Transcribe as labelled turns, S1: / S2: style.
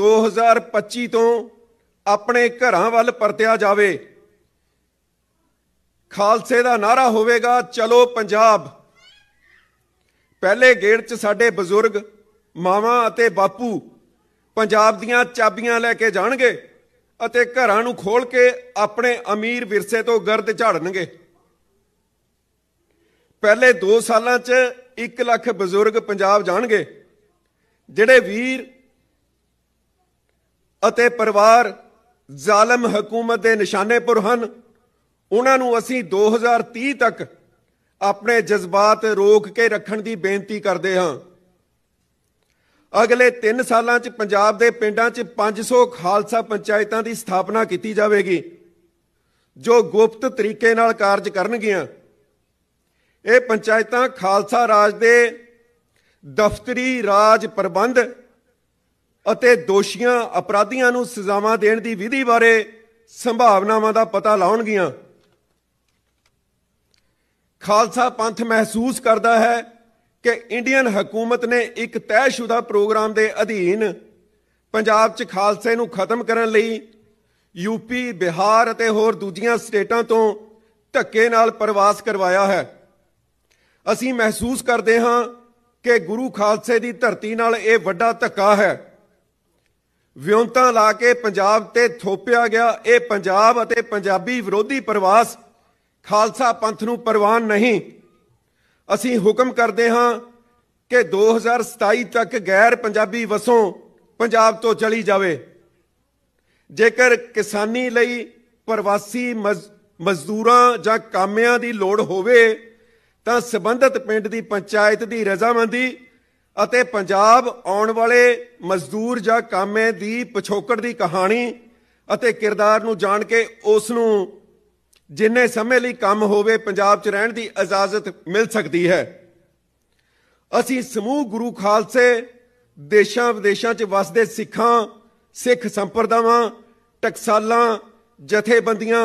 S1: 2025 ਤੋਂ ਆਪਣੇ ਘਰਾਂ ਵੱਲ ਪਰਤਿਆ ਜਾਵੇ ਖਾਲਸੇ ਦਾ ਨਾਰਾ ਹੋਵੇਗਾ ਚਲੋ ਪੰਜਾਬ ਪਹਿਲੇ ਗੇੜ 'ਚ ਸਾਡੇ ਬਜ਼ੁਰਗ ਮਾਵਾਂ ਅਤੇ ਬਾਪੂ ਪੰਜਾਬ ਦੀਆਂ ਚਾਬੀਆਂ ਲੈ ਕੇ ਜਾਣਗੇ ਅਤੇ ਘਰਾਂ ਨੂੰ ਖੋਲ ਕੇ ਆਪਣੇ ਅਮੀਰ ਵਿਰਸੇ ਤੋਂ ਗਰਦ ਝਾੜਨਗੇ ਪਹਿਲੇ 2 ਸਾਲਾਂ 'ਚ 1 ਲੱਖ ਬਜ਼ੁਰਗ ਪੰਜਾਬ ਜਾਣਗੇ ਜਿਹੜੇ ਵੀਰ ਅਤੇ ਪਰਿਵਾਰ ਜ਼ਾਲਮ ਹਕੂਮਤ ਦੇ ਨਿਸ਼ਾਨੇ ਪਰ ਹਨ ਉਹਨਾਂ ਨੂੰ ਅਸੀਂ 2030 ਤੱਕ ਆਪਣੇ ਜਜ਼ਬਾਤ ਰੋਕ ਕੇ ਰੱਖਣ ਦੀ ਬੇਨਤੀ ਕਰਦੇ ਹਾਂ ਅਗਲੇ 3 ਸਾਲਾਂ 'ਚ ਪੰਜਾਬ ਦੇ ਪਿੰਡਾਂ 'ਚ 500 ਖਾਲਸਾ ਪੰਚਾਇਤਾਂ ਦੀ ਸਥਾਪਨਾ ਕੀਤੀ ਜਾਵੇਗੀ ਜੋ ਗੁਪਤ ਤਰੀਕੇ ਨਾਲ ਕਾਰਜ ਕਰਨਗੀਆਂ ਇਹ ਪੰਚਾਇਤਾਂ ਖਾਲਸਾ ਰਾਜ ਦੇ ਦਫ਼ਤਰੀ ਰਾਜ ਪ੍ਰਬੰਧ ਅਤੇ ਦੋਸ਼ੀਆਂ ਅਪਰਾਧੀਆਂ ਨੂੰ ਸਜ਼ਾਵਾਂ ਦੇਣ ਦੀ ਵਿਧੀ ਬਾਰੇ ਸੰਭਾਵਨਾਵਾਂ ਦਾ ਪਤਾ ਲਾਉਣਗੀਆਂ ਖਾਲਸਾ ਪੰਥ ਮਹਿਸੂਸ ਕਰਦਾ ਹੈ ਕਿ ਇੰਡੀਅਨ ਹਕੂਮਤ ਨੇ ਇੱਕ ਤੈਅਸ਼ੁਦਾ ਪ੍ਰੋਗਰਾਮ ਦੇ ਅਧੀਨ ਪੰਜਾਬ 'ਚ ਖਾਲਸੇ ਨੂੰ ਖਤਮ ਕਰਨ ਲਈ ਯੂਪੀ ਬਿਹਾਰ ਅਤੇ ਹੋਰ ਦੂਜੀਆਂ ਸਟੇਟਾਂ ਤੋਂ ਧੱਕੇ ਨਾਲ ਪ੍ਰਵਾਸ ਕਰਵਾਇਆ ਹੈ ਅਸੀਂ ਮਹਿਸੂਸ ਕਰਦੇ ਹਾਂ ਕਿ ਗੁਰੂ ਖਾਲਸੇ ਦੀ ਧਰਤੀ ਨਾਲ ਇਹ ਵੱਡਾ ਧੱਕਾ ਹੈ ਵਿਉਂਤਾਂ ਲਾ ਕੇ ਪੰਜਾਬ ਤੇ ਥੋਪਿਆ ਗਿਆ ਇਹ ਪੰਜਾਬ ਅਤੇ ਪੰਜਾਬੀ ਵਿਰੋਧੀ ਪ੍ਰਵਾਸ ਖਾਲਸਾ ਪੰਥ ਨੂੰ ਪ੍ਰਵਾਨ ਨਹੀਂ ਅਸੀਂ ਹੁਕਮ ਕਰਦੇ ਹਾਂ ਕਿ 2027 ਤੱਕ ਗੈਰ ਪੰਜਾਬੀ ਵਸੋਂ ਪੰਜਾਬ ਤੋਂ ਚਲੀ ਜਾਵੇ ਜੇਕਰ ਕਿਸਾਨੀ ਲਈ ਪ੍ਰਵਾਸੀ ਮਜ਼ਦੂਰਾਂ ਜਾਂ ਕਾਮਿਆਂ ਦੀ ਲੋੜ ਹੋਵੇ ਤਾਂ ਸਬੰਧਤ ਪਿੰਡ ਦੀ ਪੰਚਾਇਤ ਦੀ ਰਜ਼ਾਮੰਦੀ ਅਤੇ ਪੰਜਾਬ ਆਉਣ ਵਾਲੇ ਮਜ਼ਦੂਰ ਜਾਂ ਕਾਮੇ ਦੀ ਪਿਛੋਕੜ ਦੀ ਕਹਾਣੀ ਅਤੇ ਕਿਰਦਾਰ ਨੂੰ ਜਾਣ ਕੇ ਉਸ ਨੂੰ ਜਿੰਨੇ ਸਮੇਂ ਲਈ ਕੰਮ ਹੋਵੇ ਪੰਜਾਬ 'ਚ ਰਹਿਣ ਦੀ ਇਜਾਜ਼ਤ ਮਿਲ ਸਕਦੀ ਹੈ ਅਸੀਂ ਸਮੂਹ ਗੁਰੂ ਖਾਲਸੇ ਦੇਸ਼ਾਂ ਵਿਦੇਸ਼ਾਂ 'ਚ ਵਸਦੇ ਸਿੱਖਾਂ ਸਿੱਖ ਸੰਪਰਦਾਵਾਂ ਟਕਸਾਲਾਂ ਜਥੇਬੰਦੀਆਂ